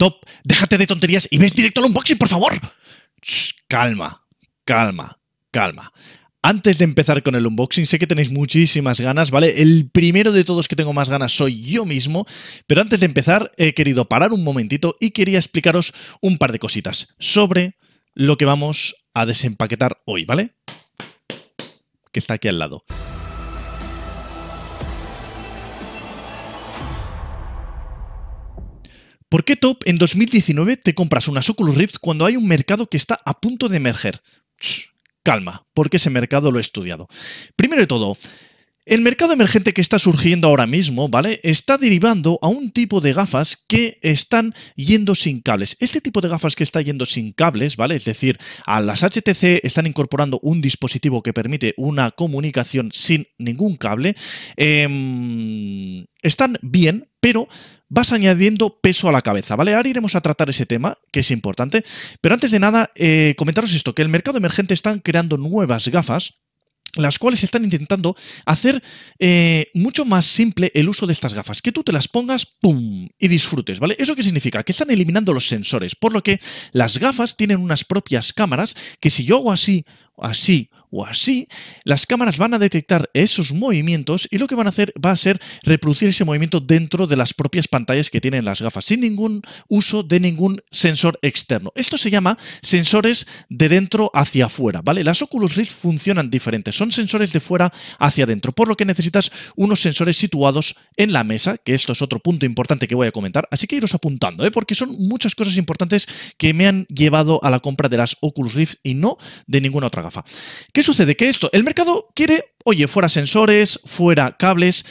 Top, déjate de tonterías y ves directo al unboxing, por favor. calma, calma, calma. Antes de empezar con el unboxing, sé que tenéis muchísimas ganas, ¿vale? El primero de todos que tengo más ganas soy yo mismo, pero antes de empezar he querido parar un momentito y quería explicaros un par de cositas sobre lo que vamos a desempaquetar hoy, ¿vale? Que está aquí al lado. ¿Por qué Top en 2019 te compras una Oculus Rift cuando hay un mercado que está a punto de emerger? calma, porque ese mercado lo he estudiado. Primero de todo, el mercado emergente que está surgiendo ahora mismo, ¿vale? Está derivando a un tipo de gafas que están yendo sin cables. Este tipo de gafas que está yendo sin cables, ¿vale? Es decir, a las HTC están incorporando un dispositivo que permite una comunicación sin ningún cable. Em, están bien, pero vas añadiendo peso a la cabeza, ¿vale? Ahora iremos a tratar ese tema, que es importante, pero antes de nada, eh, comentaros esto, que el mercado emergente están creando nuevas gafas las cuales están intentando hacer eh, mucho más simple el uso de estas gafas, que tú te las pongas, ¡pum! y disfrutes, ¿vale? ¿Eso qué significa? Que están eliminando los sensores, por lo que las gafas tienen unas propias cámaras que si yo hago así, así, o así, las cámaras van a detectar esos movimientos y lo que van a hacer va a ser reproducir ese movimiento dentro de las propias pantallas que tienen las gafas, sin ningún uso de ningún sensor externo. Esto se llama sensores de dentro hacia afuera, ¿vale? Las Oculus Rift funcionan diferentes, son sensores de fuera hacia adentro, por lo que necesitas unos sensores situados en la mesa, que esto es otro punto importante que voy a comentar, así que iros apuntando, ¿eh? porque son muchas cosas importantes que me han llevado a la compra de las Oculus Rift y no de ninguna otra gafa. ¿Qué sucede? Que esto, el mercado quiere, oye, fuera sensores, fuera cables,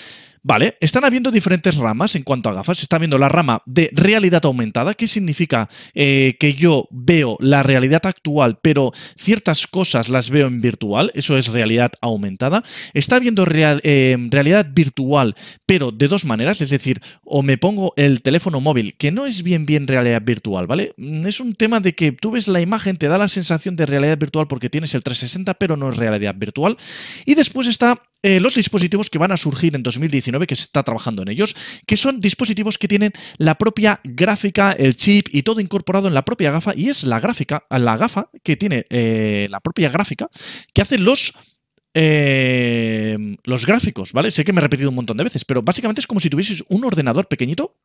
Vale, están habiendo diferentes ramas en cuanto a gafas. Está viendo la rama de realidad aumentada, que significa eh, que yo veo la realidad actual, pero ciertas cosas las veo en virtual. Eso es realidad aumentada. Está viendo eh, realidad virtual, pero de dos maneras. Es decir, o me pongo el teléfono móvil, que no es bien bien realidad virtual, ¿vale? Mm, es un tema de que tú ves la imagen, te da la sensación de realidad virtual porque tienes el 360, pero no es realidad virtual. Y después está eh, los dispositivos que van a surgir en 2019 que se está trabajando en ellos, que son dispositivos que tienen la propia gráfica, el chip y todo incorporado en la propia gafa y es la gráfica, la gafa que tiene eh, la propia gráfica que hace los Em, los gráficos, ¿vale? Sé que me he repetido un montón de veces, pero básicamente es como si tuvieses un ordenador pequeñito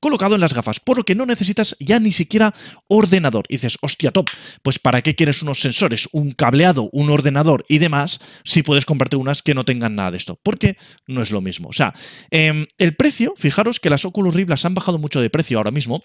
colocado en las gafas, por lo que no necesitas ya ni siquiera ordenador. dices, hostia, top, pues ¿para qué quieres unos sensores, un cableado, un ordenador y demás si puedes comprarte unas que no tengan nada de esto? Porque no es lo mismo. O sea, em, el precio, fijaros que las Oculus Rift han bajado mucho de precio ahora mismo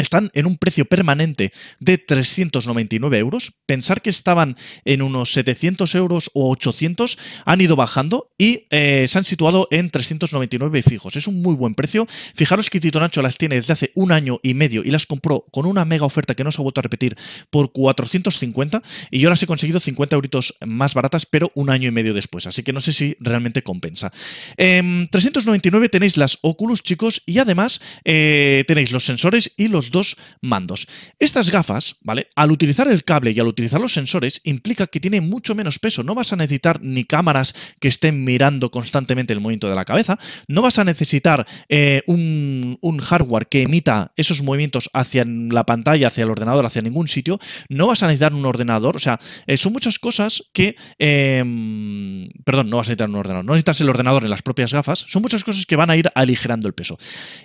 están en un precio permanente de 399 euros. Pensar que estaban en unos 700 euros o 800, han ido bajando y eh, se han situado en 399 fijos. Es un muy buen precio. Fijaros que Tito Nacho las tiene desde hace un año y medio y las compró con una mega oferta que no se ha vuelto a repetir por 450 y yo las he conseguido 50 euritos más baratas, pero un año y medio después. Así que no sé si realmente compensa. Em, en 399 tenéis las Oculus, chicos, y además eh, tenéis los sensores y los dos mandos. Estas gafas, ¿vale? Al utilizar el cable y al utilizar los sensores, implica que tiene mucho menos peso. No vas a necesitar ni cámaras que estén mirando constantemente el movimiento de la cabeza. No vas a necesitar eh, un, hardware que emita esos movimientos hacia la pantalla, hacia el ordenador, hacia ningún sitio. No vas a necesitar un ordenador. O sea, eh, son muchas cosas que. Em, perdón, no vas a necesitar un ordenador. No necesitas el ordenador en las propias gafas. Son muchas cosas que van a ir aligerando el peso.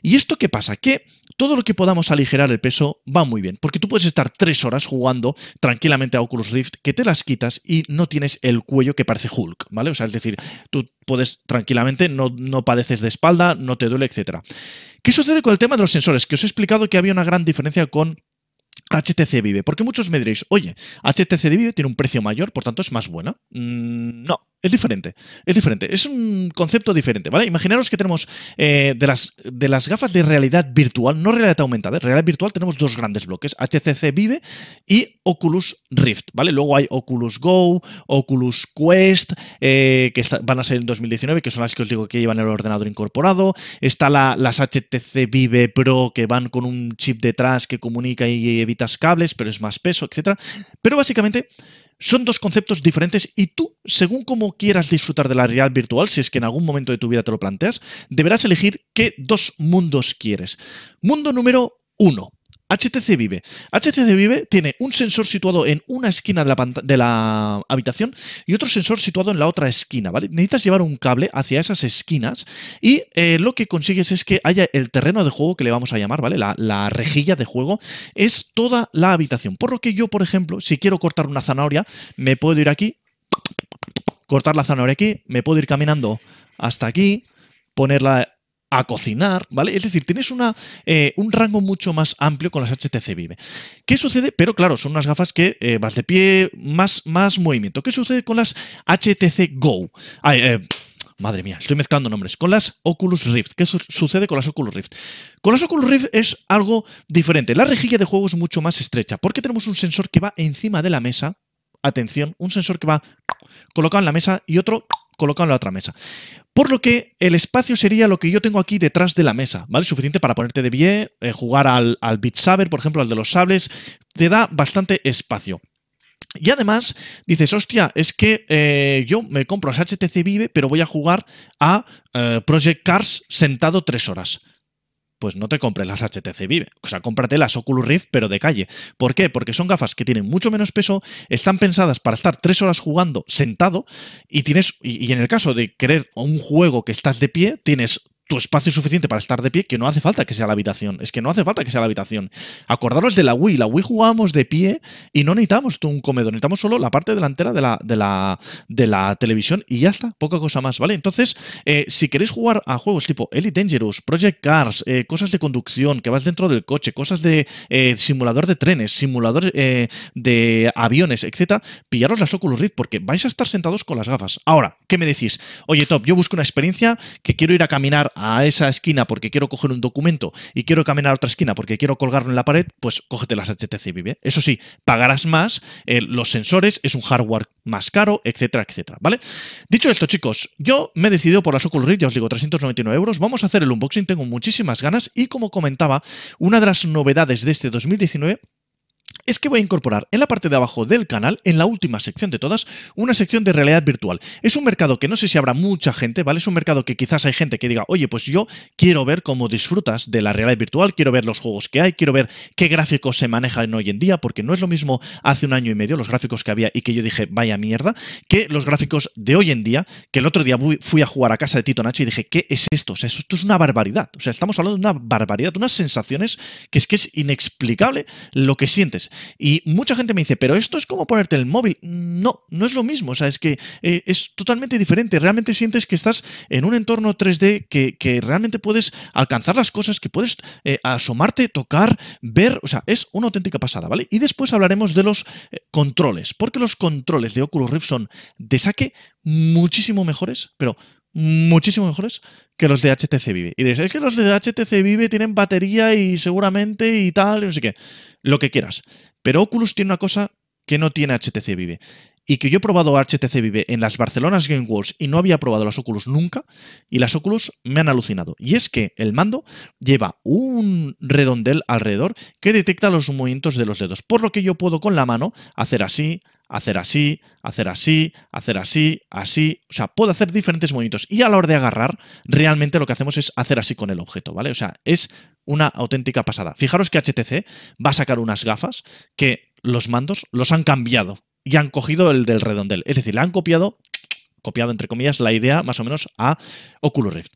¿Y esto qué pasa? Que todo lo que podamos aligerar el peso va muy bien, porque tú puedes estar tres horas jugando tranquilamente a Oculus Rift, que te las quitas y no tienes el cuello que parece Hulk, ¿vale? O sea, es decir, tú puedes tranquilamente, no, no padeces de espalda, no te duele, etc. ¿Qué sucede con el tema de los sensores? Que os he explicado que había una gran diferencia con HTC Vive, porque muchos me diréis, oye, HTC Vive tiene un precio mayor, por tanto es más buena. Mm, no, es diferente, es diferente, es un concepto diferente, ¿vale? Imaginaros que tenemos eh, de, las, de las gafas de realidad virtual, no realidad aumentada, ¿eh? realidad virtual tenemos dos grandes bloques, HTC Vive y Oculus Rift, ¿vale? Luego hay Oculus Go, Oculus Quest, eh, que van a ser en 2019, que son las que os digo que llevan el ordenador incorporado, está las HTC Vive Pro que van con un chip detrás que comunica y evitas cables, pero es más peso, etc. Pero básicamente son dos conceptos diferentes y tú, según cómo quieras disfrutar de la realidad virtual, si es que en algún momento de tu vida te lo planteas, deberás elegir qué dos mundos quieres. Mundo número uno. HTC Vive. HTC Vive tiene un sensor situado en una esquina de la, habitación y otro sensor situado en la otra esquina, ¿vale? Necesitas llevar un cable hacia esas esquinas y eh, lo que consigues es que haya el terreno de juego que le vamos a llamar, ¿vale? La, la, rejilla de juego es toda la habitación. Por lo que yo, por ejemplo, si quiero cortar una zanahoria, me puedo ir aquí, cortar la zanahoria aquí, me puedo ir caminando hasta aquí, ponerla a cocinar, ¿vale? Es decir, tienes una, eh, un rango mucho más amplio con las HTC Vive. ¿Qué sucede? Pero claro, son unas gafas que eh, vas de pie, más, más movimiento. ¿Qué sucede con las HTC Go? Eh, madre mía, estoy mezclando nombres. Con las Oculus Rift. ¿Qué sucede con las Oculus Rift? Con las Oculus Rift es algo diferente. La rejilla de juego es mucho más estrecha porque tenemos un sensor que va encima de la mesa. Atención, un sensor que va colocado en la mesa y otro colocado en la otra mesa. Por lo que el espacio sería lo que yo tengo aquí detrás de la mesa, ¿vale? Suficiente para ponerte de pie, eh, jugar al, al Beat Saber, por ejemplo, al de los sables, te da bastante espacio. Y además dices, hostia, es que eh, yo me compro a HTC Vive, pero voy a jugar a eh, Project Cars sentado tres horas pues no te compres las HTC Vive. O sea, cómprate las Oculus Rift, pero de calle. ¿Por qué? Porque son gafas que tienen mucho menos peso, están pensadas para estar tres horas jugando sentado y tienes, y en el caso de querer un juego que estás de pie, tienes tu espacio suficiente para estar de pie que no hace falta que sea la habitación. Es que no hace falta que sea la habitación. Acordaros de la Wii. La Wii jugábamos de pie y no necesitamos un comedor. Necesitamos solo la parte delantera de la, de la, de la televisión y ya está. Poca cosa más, ¿vale? Entonces, eh, si queréis jugar a juegos tipo Elite Dangerous, Project Cars, eh, cosas de conducción, que vas dentro del coche, cosas de eh, simulador de trenes, simulador de aviones, etcétera, pillaros las Oculus Rift porque vais a estar sentados con las gafas. Ahora, ¿qué me decís? Oye, Top, yo busco una experiencia que quiero ir a caminar a esa esquina porque quiero coger un documento y quiero caminar a otra esquina porque quiero colgarlo en la pared, pues cógete las HTC Vive. Eso sí, pagarás más eh, los sensores, es un hardware más caro, etcétera, etcétera. ¿Vale? Dicho esto, chicos, yo me he decidido por las Oculus Rift, ya os digo, 399 euros. Vamos a hacer el unboxing, tengo muchísimas ganas y como comentaba, una de las novedades de este 2019 es que voy a incorporar en la parte de abajo del canal, en la última sección de todas, una sección de realidad virtual. Es un mercado que no sé si habrá mucha gente, ¿vale? Es un mercado que quizás hay gente que diga, oye, pues yo quiero ver cómo disfrutas de la realidad virtual, quiero ver los juegos que hay, quiero ver qué gráficos se manejan hoy en día, porque no es lo mismo hace un año y medio los gráficos que había y que yo dije, vaya mierda, que los gráficos de hoy en día, que el otro día fui a jugar a casa de Tito Nacho y dije, ¿qué es esto? O sea, esto es una barbaridad. O sea, estamos hablando de una barbaridad, de unas sensaciones que es que es inexplicable lo que sientes. Y mucha gente me dice, pero esto es como ponerte el móvil. No, no es lo mismo. O sea, es que eh, es totalmente diferente. Realmente sientes que estás en un entorno 3D que, realmente puedes alcanzar las cosas, que puedes eh, asomarte, tocar, ver. O sea, es una auténtica pasada, ¿vale? Y después hablaremos de los eh, controles, porque los controles de Oculus Rift son de saque muchísimo mejores, pero muchísimo mejores que los de HTC Vive. Y diréis, es que los de HTC Vive tienen batería y seguramente y tal, y no sé qué. Lo que quieras. Pero Oculus tiene una cosa que no tiene HTC Vive. Y que yo he probado HTC Vive en las Barcelonas Game Wars y no había probado las Oculus nunca. Y las Oculus me han alucinado. Y es que el mando lleva un redondel alrededor que detecta los movimientos de los dedos. Por lo que yo puedo con la mano hacer así, hacer así, hacer así, hacer así, así. O sea, puedo hacer diferentes movimientos. Y a la hora de agarrar, realmente lo que hacemos es hacer así con el objeto, ¿vale? O sea, es una auténtica pasada. Fijaros que HTC va a sacar unas gafas que los mandos los han cambiado y han cogido el del redondel. Es decir, le han copiado, copiado entre comillas, la idea más o menos a Oculus Rift.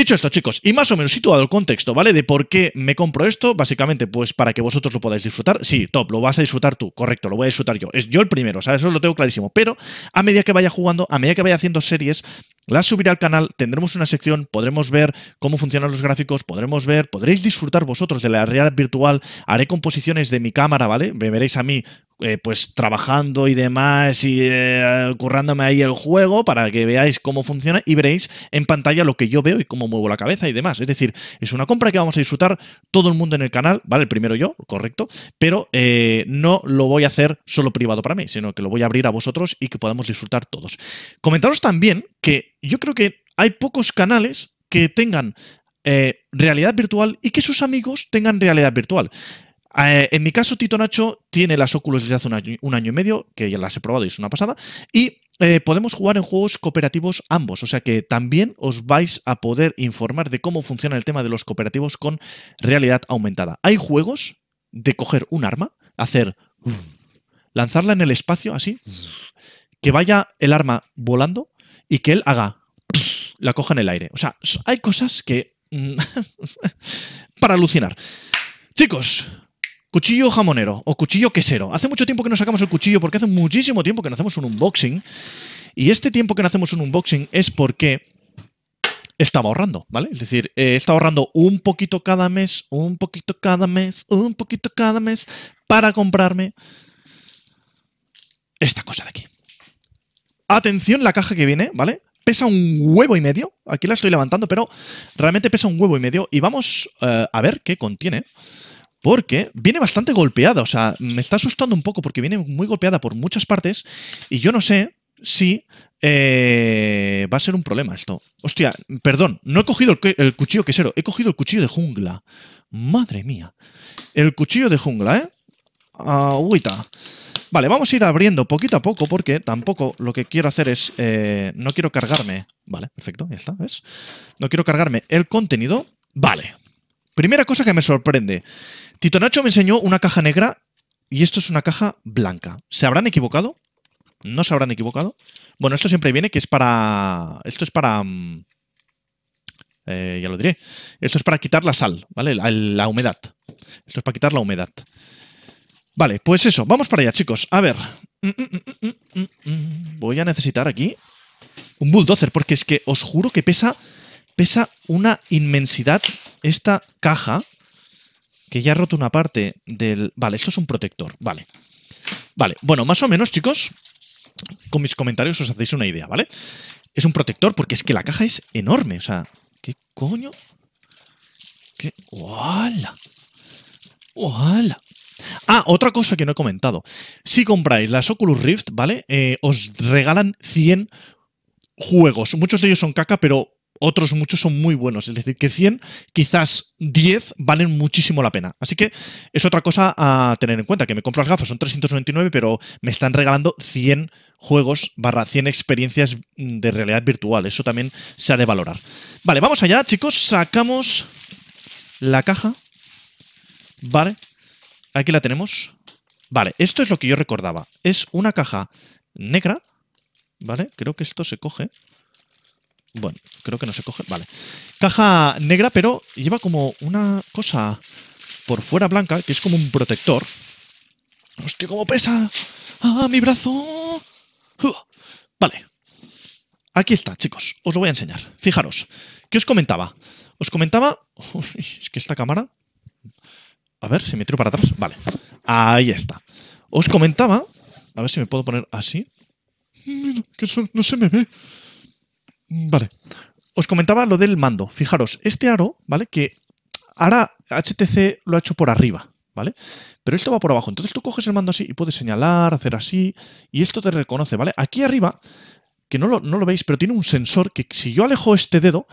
Dicho esto, chicos, y más o menos situado el contexto, ¿vale? De por qué me compro esto, básicamente, pues para que vosotros lo podáis disfrutar. Sí, top, lo vas a disfrutar tú, correcto, lo voy a disfrutar yo. Es yo el primero, ¿sabes? Eso lo tengo clarísimo. Pero a medida que vaya jugando, a medida que vaya haciendo series, las subiré al canal, tendremos una sección, podremos ver cómo funcionan los gráficos, podremos ver, podréis disfrutar vosotros de la realidad virtual, haré composiciones de mi cámara, ¿vale? Me veréis a mí eh, pues trabajando y demás y eh, currándome ahí el juego para que veáis cómo funciona y veréis en pantalla lo que yo veo y cómo muevo la cabeza y demás. Es decir, es una compra que vamos a disfrutar todo el mundo en el canal, ¿vale? El primero yo, correcto, pero eh, no lo voy a hacer solo privado para mí, sino que lo voy a abrir a vosotros y que podamos disfrutar todos. Comentaros también que yo creo que hay pocos canales que tengan realidad virtual y que sus amigos tengan realidad virtual. Eh, en mi caso, Tito Nacho tiene las Oculus desde hace un año, y medio, que ya las he probado y es una pasada. Y eh, podemos jugar en juegos cooperativos ambos, o sea que también os vais a poder informar de cómo funciona el tema de los cooperativos con realidad aumentada. Hay juegos de coger un arma, hacer... lanzarla en el espacio así, que vaya el arma volando y que él haga... La coja en el aire. O sea, hay cosas que... Mm, para alucinar. Chicos, Cuchillo jamonero o cuchillo quesero. Hace mucho tiempo que no sacamos el cuchillo porque hace muchísimo tiempo que no hacemos un unboxing. Y este tiempo que no hacemos un unboxing es porque estaba ahorrando, ¿vale? Es decir, eh, he estado ahorrando un poquito cada mes, un poquito cada mes, un poquito cada mes para comprarme esta cosa de aquí. Atención la caja que viene, ¿vale? Pesa un huevo y medio. Aquí la estoy levantando, pero realmente pesa un huevo y medio. Y vamos eh, a ver qué contiene porque viene bastante golpeada. O sea, me está asustando un poco porque viene muy golpeada por muchas partes y yo no sé si eh, va a ser un problema esto. Hostia, perdón, no he cogido el, cuchillo quesero, he cogido el cuchillo de jungla. Madre mía. El cuchillo de jungla, ¿eh? Agüita. Vale, vamos a ir abriendo poquito a poco porque tampoco lo que quiero hacer es... Eh, no quiero cargarme... Vale, perfecto, ya está, ¿ves? No quiero cargarme el contenido. Vale. Primera cosa que me sorprende. Tito Nacho me enseñó una caja negra y esto es una caja blanca. ¿Se habrán equivocado? ¿No se habrán equivocado? Bueno, esto siempre viene que es para... Esto es para... Mm, eh, ya lo diré. Esto es para quitar la sal, ¿vale? La, la, humedad. Esto es para quitar la humedad. Vale, pues eso. Vamos para allá, chicos. A ver. Mm, mm, Voy a necesitar aquí un bulldozer, porque es que os juro que pesa, pesa una inmensidad esta caja que ya ha roto una parte del... Vale, esto es un protector, vale. Vale, bueno, más o menos, chicos, con mis comentarios os hacéis una idea, ¿vale? Es un protector porque es que la caja es enorme, o sea, ¿qué coño? ¿Qué? ¡Hola! ¡Hola! Ah, otra cosa que no he comentado. Si compráis las Oculus Rift, ¿vale? Eh, os regalan 100 juegos. Muchos de ellos son caca, pero otros muchos son muy buenos. Es decir, que 100, quizás 10 valen muchísimo la pena. Así que es otra cosa a tener en cuenta, que me compro las gafas, son 399, pero me están regalando 100 juegos barra 100 experiencias mm, de realidad virtual. Eso también se ha de valorar. Vale, vamos allá, chicos. Sacamos la caja. Vale. Aquí la tenemos. Vale, esto es lo que yo recordaba. Es una caja negra. Vale, creo que esto se coge. Bueno, creo que no se coge. Vale. Caja negra, pero lleva como una cosa por fuera blanca, que es como un protector. Hostia, cómo pesa. Ah, mi brazo. vale. Aquí está, chicos. Os lo voy a enseñar. Fijaros. ¿Qué os comentaba? Os comentaba... es que esta cámara... A ver si me tiro para atrás. Vale. Ahí está. Os comentaba... A ver si me puedo poner así. Mira, que eso no se me ve. Vale. Os comentaba lo del mando. Fijaros, este aro, ¿vale? Que ahora HTC lo ha hecho por arriba, ¿vale? Pero esto va por abajo. Entonces tú coges el mando así y puedes señalar, hacer así, y esto te reconoce, ¿vale? Aquí arriba, que no lo, no lo veis, pero tiene un sensor que si yo alejo este dedo,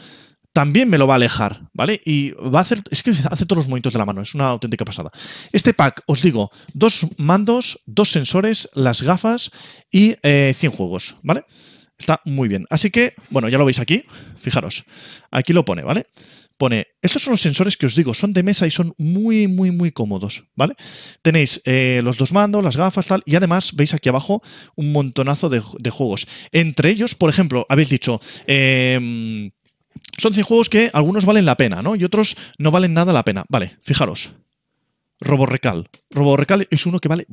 también me lo va a alejar, ¿vale? Y va a hacer, es que hace todos los movimientos de la mano, es una auténtica pasada. Este pack, os digo, dos mandos, dos sensores, las gafas y 100 eh, juegos, ¿vale? Está muy bien. Así que, bueno, ya lo veis aquí. Fijaros. Aquí lo pone, ¿vale? Pone, estos son los sensores que os digo, son de mesa y son muy, muy, muy cómodos, ¿vale? Tenéis eh, los dos mandos, las gafas, tal, y además veis aquí abajo un montonazo de, juegos. Entre ellos, por ejemplo, habéis dicho, em, son 100 juegos que algunos valen la pena, ¿no? Y otros no valen nada la pena. Vale, fijaros. Roborrecal. Roborrecal es uno que vale,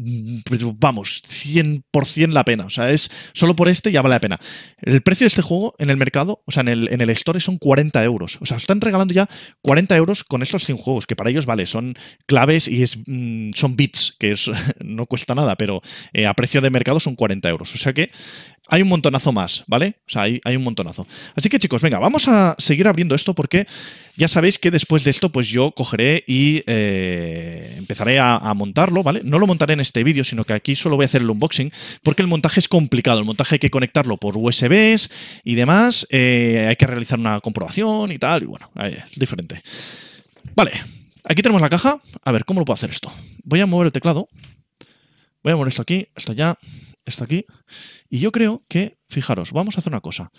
pues, vamos, 100% la pena. O sea, es solo por este ya vale la pena. El precio de este juego en el mercado, o sea, en el, store son 40 euros. O sea, están regalando ya 40 euros con estos 100 juegos, que para ellos, vale, son claves y es, mm, son bits, que es, no cuesta nada, pero eh, a precio de mercado son 40 euros. O sea que hay un montonazo más, ¿vale? O sea, hay, un montonazo. Así que chicos, venga, vamos a seguir abriendo esto porque ya sabéis que después de esto, pues yo cogeré y... Eh, empezaré a, montarlo, ¿vale? No lo montaré en este vídeo, sino que aquí solo voy a hacer el unboxing, porque el montaje es complicado. El montaje hay que conectarlo por USBs y demás. Eh, hay que realizar una comprobación y tal, y bueno, eh, es diferente. Vale, aquí tenemos la caja. A ver, ¿cómo lo puedo hacer esto? Voy a mover el teclado. Voy a mover esto aquí, esto ya, esto aquí. Y yo creo que, fijaros, vamos a hacer una cosa.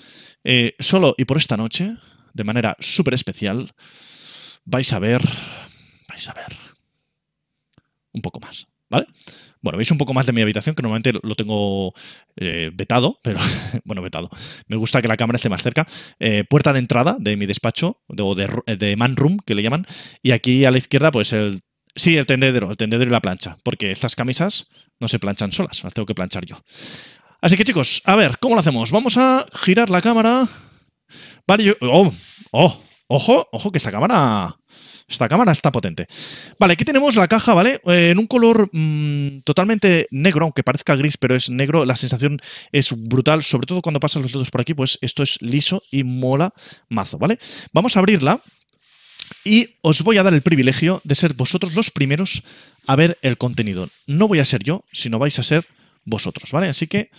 Eh, solo y por esta noche, de manera súper especial, vais a ver... Vais a ver un poco más. ¿Vale? Bueno, veis un poco más de mi habitación, que normalmente lo tengo eh, vetado, pero bueno, vetado. Me gusta que la cámara esté más cerca. Eh, puerta de entrada de mi despacho, o de, man room, que le llaman. Y aquí a la izquierda, pues el... Sí, el tendedero, el tendedero y la plancha, porque estas camisas no se planchan solas, las tengo que planchar yo. Así que chicos, a ver, ¿cómo lo hacemos? Vamos a girar la cámara. Vale, yo... Oh, oh, ojo, ojo, que esta cámara... Esta cámara está potente. Vale, aquí tenemos la caja, ¿vale? Eh, en un color mm, totalmente negro, aunque parezca gris, pero es negro. La sensación es brutal, sobre todo cuando pasan los dedos por aquí, pues esto es liso y mola mazo, ¿vale? Vamos a abrirla y os voy a dar el privilegio de ser vosotros los primeros a ver el contenido. No voy a ser yo, sino vais a ser vosotros, ¿vale? Así que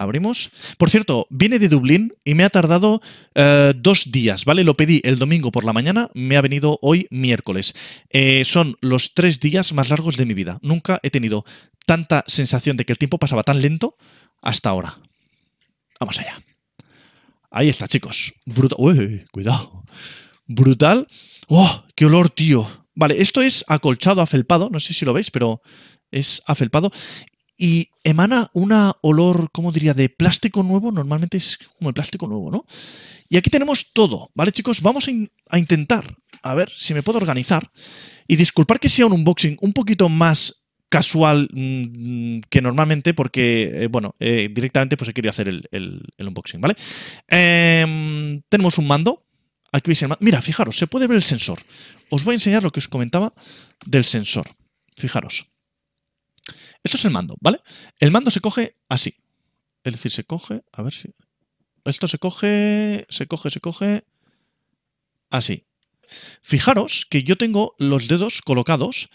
abrimos. Por cierto, viene de Dublín y me ha tardado eh, dos días, ¿vale? Lo pedí el domingo por la mañana, me ha venido hoy miércoles. Eh, son los tres días más largos de mi vida. Nunca he tenido tanta sensación de que el tiempo pasaba tan lento hasta ahora. Vamos allá. Ahí está, chicos. Brutal. Uy, cuidado. Brutal. ¡Oh, qué olor, tío! Vale, esto es acolchado, afelpado. No sé si lo veis, pero es afelpado y emana un olor, ¿cómo diría?, de plástico nuevo, normalmente es como el plástico nuevo, ¿no? Y aquí tenemos todo, ¿vale chicos? Vamos a, intentar, a ver si me puedo organizar y disculpar que sea un unboxing un poquito más casual mm, que normalmente porque, eh, bueno, eh, directamente pues he querido hacer el, unboxing, ¿vale? Em, tenemos un mando, aquí veis mando, mira, fijaros, se puede ver el sensor, os voy a enseñar lo que os comentaba del sensor, fijaros. Esto es el mando, ¿vale? El mando se coge así. Es decir, se coge, a ver si... Esto se coge, se coge, se coge así. Fijaros que yo tengo los dedos colocados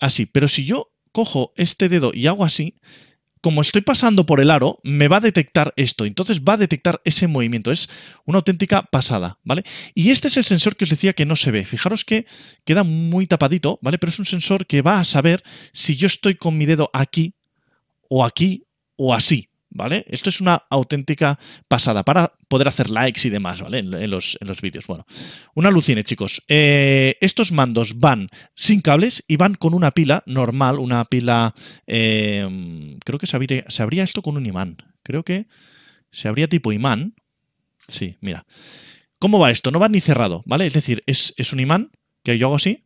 así, pero si yo cojo este dedo y hago así, como estoy pasando por el aro, me va a detectar esto. Entonces va a detectar ese movimiento. Es una auténtica pasada, ¿vale? Y este es el sensor que os decía que no se ve. Fijaros que queda muy tapadito, ¿vale? Pero es un sensor que va a saber si yo estoy con mi dedo aquí o aquí o así, ¿vale? Esto es una auténtica pasada para poder hacer likes y demás, ¿vale? En, los, vídeos. Bueno, una alucine, chicos. Eh, estos mandos van sin cables y van con una pila normal, una pila... Eh, creo que se abría, esto con un imán. Creo que se abría tipo imán. Sí, mira. ¿Cómo va esto? No va ni cerrado, ¿vale? Es decir, es un imán que yo hago así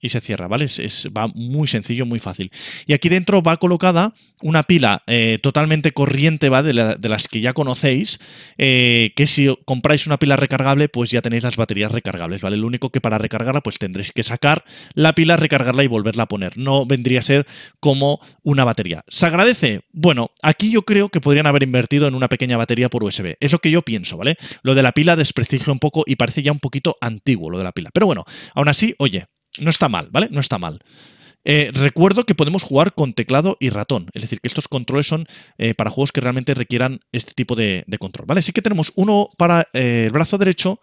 y se cierra, ¿vale? Es, va muy sencillo, muy fácil. Y aquí dentro va colocada una pila eh, totalmente corriente, ¿va? De, las que ya conocéis, eh, que si compráis una pila recargable, pues ya tenéis las baterías recargables, ¿vale? Lo único que para recargarla, pues tendréis que sacar la pila, recargarla y volverla a poner. No vendría a ser como una batería. ¿Se agradece? Bueno, aquí yo creo que podrían haber invertido en una pequeña batería por USB. Es lo que yo pienso, ¿vale? Lo de la pila desprestigio un poco y parece ya un poquito antiguo lo de la pila. Pero bueno, aún así, oye, no está mal, ¿vale? No está mal. Eh, recuerdo que podemos jugar con teclado y ratón, es decir, que estos controles son eh, para juegos que realmente requieran este tipo de, control, ¿vale? Así que tenemos uno para eh, el brazo derecho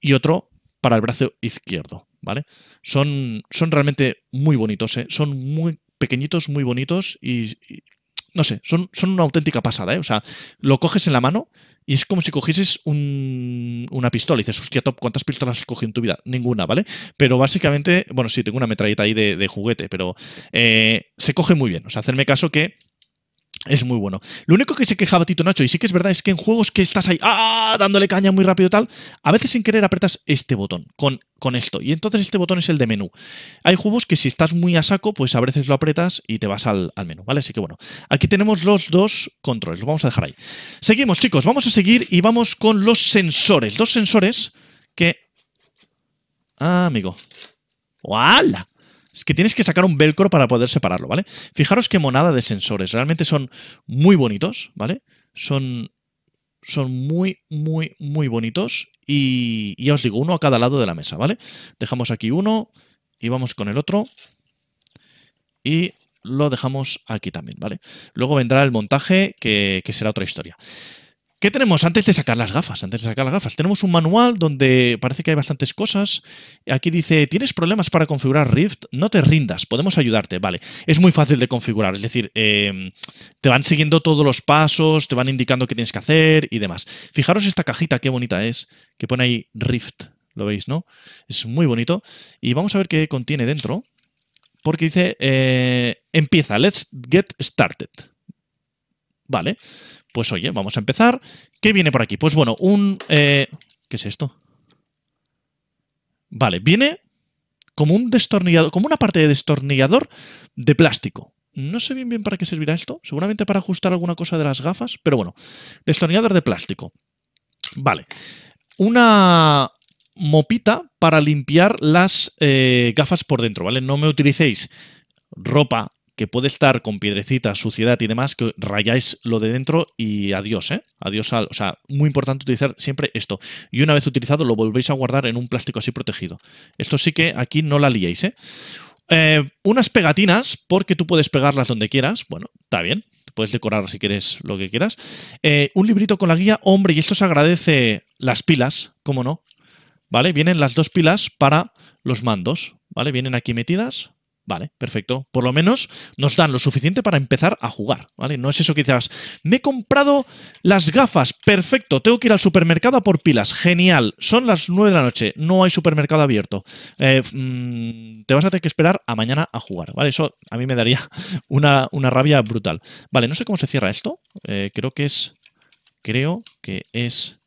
y otro para el brazo izquierdo, ¿vale? Son, son realmente muy bonitos, son muy pequeñitos, muy bonitos y, no sé, son, son, una auténtica pasada, ¿eh? O sea, lo coges en la mano y es como si cogieses una pistola y dices, hostia, Top, ¿cuántas pistolas has cogido en tu vida? Ninguna, ¿vale? Pero básicamente, bueno, sí, tengo una metralleta ahí de, juguete, pero eh, se coge muy bien. O sea, hacerme caso que es muy bueno. Lo único que se quejaba Tito Nacho, y sí que es verdad, es que en juegos que estás ahí ah, dándole caña muy rápido tal, a veces sin querer apretas este botón con, con esto. Y entonces este botón es el de menú. Hay juegos que si estás muy a saco, pues a veces lo apretas y te vas al, menú, ¿vale? Así que bueno, aquí tenemos los dos controles, Los vamos a dejar ahí. Seguimos, chicos, vamos a seguir y vamos con los sensores. Dos sensores que... Ah, amigo. ¡Wala! Es que tienes que sacar un velcro para poder separarlo, ¿vale? Fijaros qué monada de sensores. Realmente son muy bonitos, ¿vale? Son, son muy, muy, muy bonitos. Y ya os digo, uno a cada lado de la mesa, ¿vale? Dejamos aquí uno y vamos con el otro. Y lo dejamos aquí también, ¿vale? Luego vendrá el montaje, que, que será otra historia. ¿Qué tenemos antes de sacar las gafas? Antes de sacar las gafas, tenemos un manual donde parece que hay bastantes cosas. Aquí dice, ¿tienes problemas para configurar Rift? No te rindas, podemos ayudarte. Vale, es muy fácil de configurar, es decir, em, te van siguiendo todos los pasos, te van indicando qué tienes que hacer y demás. Fijaros esta cajita, qué bonita es, que pone ahí Rift, lo veis, ¿no? Es muy bonito. Y vamos a ver qué contiene dentro, porque dice, eh, empieza, let's get started. Vale, pues oye, vamos a empezar. ¿Qué viene por aquí? Pues bueno, un... Eh, ¿Qué es esto? Vale, viene como un destornillador, como una parte de destornillador de plástico. No sé bien bien para qué servirá esto. Seguramente para ajustar alguna cosa de las gafas, pero bueno. Destornillador de plástico. Vale. Una mopita para limpiar las eh, gafas por dentro, ¿vale? No me utilicéis ropa que puede estar con piedrecitas, suciedad y demás, que rayáis lo de dentro y adiós, ¿eh? Adiós al. O sea, muy importante utilizar siempre esto. Y una vez utilizado, lo volvéis a guardar en un plástico así protegido. Esto sí que aquí no la liéis, ¿eh? eh unas pegatinas, porque tú puedes pegarlas donde quieras. Bueno, está bien. Puedes decorar si quieres lo que quieras. Eh, un librito con la guía, hombre, y esto se agradece las pilas, cómo no. ¿Vale? Vienen las dos pilas para los mandos. ¿Vale? Vienen aquí metidas. Vale, perfecto. Por lo menos nos dan lo suficiente para empezar a jugar, ¿vale? No es eso quizás. Me he comprado las gafas, perfecto. Tengo que ir al supermercado a por pilas, genial. Son las 9 de la noche, no hay supermercado abierto. Eh, mm, te vas a tener que esperar a mañana a jugar, ¿vale? Eso a mí me daría una, rabia brutal. Vale, no sé cómo se cierra esto. Eh, creo que es... Creo que es...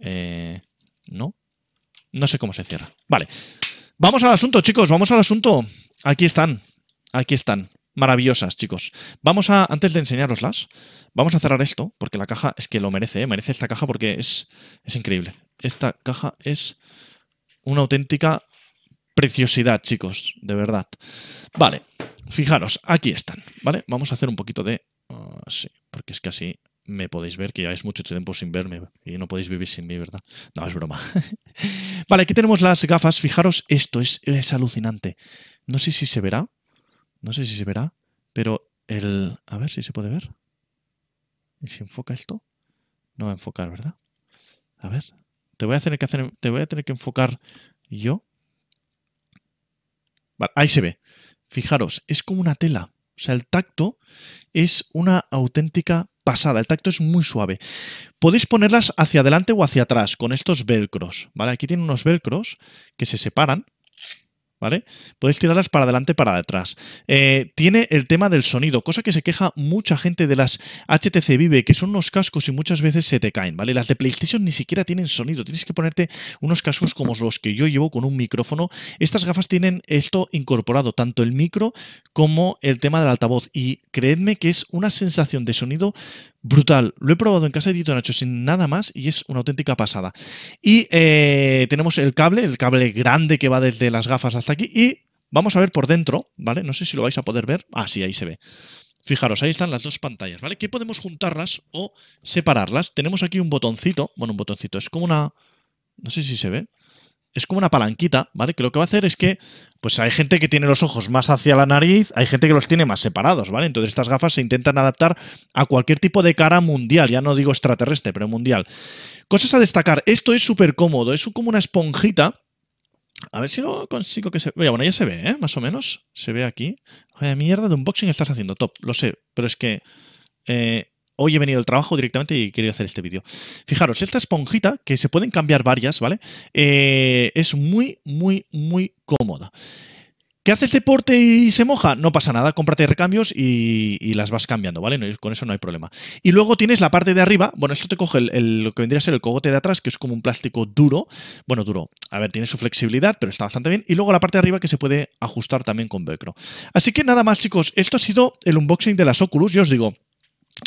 Eh, no. No sé cómo se cierra. Vale. Vamos al asunto, chicos, vamos al asunto. Aquí están, aquí están. Maravillosas, chicos. Vamos a, antes de enseñaroslas vamos a cerrar esto, porque la caja es que lo merece, ¿eh? merece esta caja porque es, es increíble. Esta caja es una auténtica preciosidad, chicos, de verdad. Vale, fijaros, aquí están, ¿vale? Vamos a hacer un poquito de... Ah, sí, porque es que así me podéis ver, que ya es mucho tiempo sin verme y no podéis vivir sin mí, ¿verdad? No, es broma. vale, aquí tenemos las gafas. Fijaros, esto es alucinante. No sé si se verá. No sé si se verá. Pero el. A ver si se puede ver. ¿Y si enfoca esto? No va a enfocar, ¿verdad? A ver. Te voy a tener que a tener que enfocar yo. ahí se ve. Fijaros, es como una tela. O sea, el tacto es una auténtica pasada. El tacto es muy suave. Podéis ponerlas hacia adelante o hacia atrás con estos velcros. ¿vale? Aquí tienen unos velcros que se separan ¿vale? Podéis tirarlas para adelante, para atrás. Eh, tiene el tema del sonido, cosa que se queja mucha gente de las HTC Vive, que son unos cascos y muchas veces se te caen, ¿vale? Las de PlayStation ni siquiera tienen sonido, tienes que ponerte unos cascos como los que yo llevo con un micrófono. Estas gafas tienen esto incorporado, tanto el micro como el tema del altavoz, y creedme que es una sensación de sonido brutal. Lo he probado en casa de Tito Nacho sin nada más y es una auténtica pasada. Y eh, tenemos el cable, el cable grande que va desde las gafas hasta aquí y vamos a ver por dentro, ¿vale? No sé si lo vais a poder ver. Ah, sí, ahí se ve. Fijaros, ahí están las dos pantallas, ¿vale? Que podemos juntarlas o separarlas. Tenemos aquí un botoncito, bueno, un botoncito, es como una... No sé si se ve es como una palanquita, ¿vale? Que lo que va a hacer es que, pues hay gente que tiene los ojos más hacia la nariz, hay gente que los tiene más separados, ¿vale? Entonces estas gafas se intentan adaptar a cualquier tipo de cara mundial, ya no digo extraterrestre, pero mundial. Cosas a destacar, esto es súper cómodo, es como una esponjita. A ver si lo consigo que se vea. Bueno, ya se ve, ¿eh? Más o menos. Se ve aquí. Joder, mierda de unboxing estás haciendo, top, lo sé. Pero es que eh, hoy he venido del trabajo directamente y quería hacer este vídeo. Fijaros, esta esponjita, que se pueden cambiar varias, ¿vale? Eh, es muy, muy, muy cómoda. ¿Que haces deporte y se moja? No pasa nada, cómprate recambios y, las vas cambiando, ¿vale? con eso no hay problema. Y luego tienes la parte de arriba, bueno, esto te coge lo que vendría a ser el cogote de atrás, que es como un plástico duro, bueno, duro, a ver, tiene su flexibilidad, pero está bastante bien. Y luego la parte de arriba que se puede ajustar también con velcro. Así que nada más, chicos, esto ha sido el unboxing de las Oculus, yo os digo...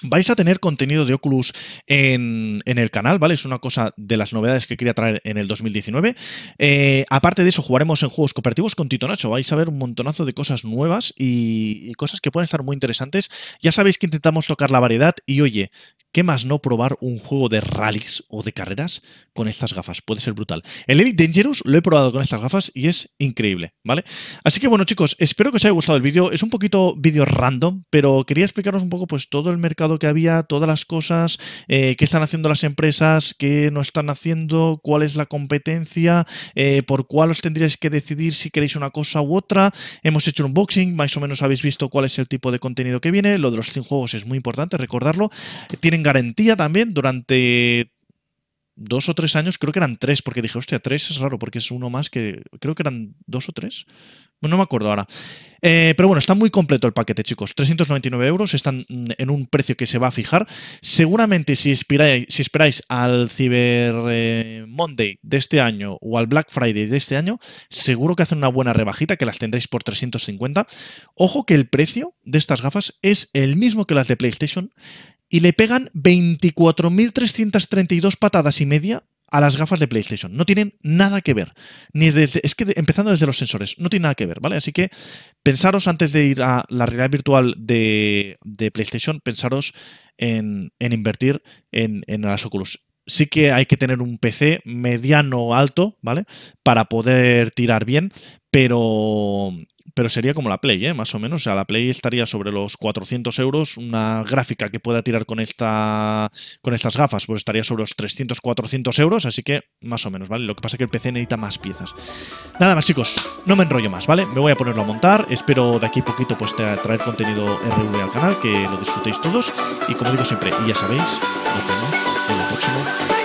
Vais a tener contenido de Oculus en, el canal, ¿vale? Es una cosa de las novedades que quería traer en el 2019. Eh, aparte de eso, jugaremos en juegos cooperativos con Tito Nacho. Vais a ver un montonazo de cosas nuevas y cosas que pueden estar muy interesantes. Ya sabéis que intentamos tocar la variedad y oye, ¿Qué más no probar un juego de rallies o de carreras con estas gafas? Puede ser brutal. El Elite Dangerous lo he probado con estas gafas y es increíble, ¿vale? Así que bueno, chicos, espero que os haya gustado el vídeo. Es un poquito vídeo random, pero quería explicaros un poco pues todo el mercado que había, todas las cosas, eh, qué están haciendo las empresas, qué no están haciendo, cuál es la competencia, eh, por cuál os tendríais que decidir si queréis una cosa u otra. Hemos hecho un unboxing, más o menos habéis visto cuál es el tipo de contenido que viene. Lo de los 100 juegos es muy importante recordarlo. Tienen garantía también durante dos o tres años, creo que eran tres, porque dije, hostia, tres es raro, porque es uno más que creo que eran dos o tres. no me acuerdo ahora. Eh, pero bueno, está muy completo el paquete, chicos. 399 euros, están en un precio que se va a fijar. Seguramente si, esperáis, si esperáis al Cyber eh, Monday de este año o al Black Friday de este año, seguro que hacen una buena rebajita, que las tendréis por 350. Ojo que el precio de estas gafas es el mismo que las de PlayStation y le pegan 24.332 patadas y media a las gafas de PlayStation. No tienen nada que ver. Ni desde, es que empezando desde los sensores, no tiene nada que ver, ¿vale? Así que pensaros antes de ir a la realidad virtual de, de PlayStation, pensaros en, en invertir en, en, las Oculus. Sí que hay que tener un PC mediano o alto, ¿vale? Para poder tirar bien, pero pero sería como la Play, ¿eh? más o menos. O sea, la Play estaría sobre los 400 euros. Una gráfica que pueda tirar con, esta, con estas gafas, pues estaría sobre los 300, 400 euros. Así que, más o menos, ¿vale? Lo que pasa es que el PC necesita más piezas. Nada más, chicos. No me enrollo más, ¿vale? Me voy a ponerlo a montar. Espero de aquí a poquito pues traer contenido RV al canal, que lo disfrutéis todos. Y como digo siempre, y ya sabéis, nos vemos en el próximo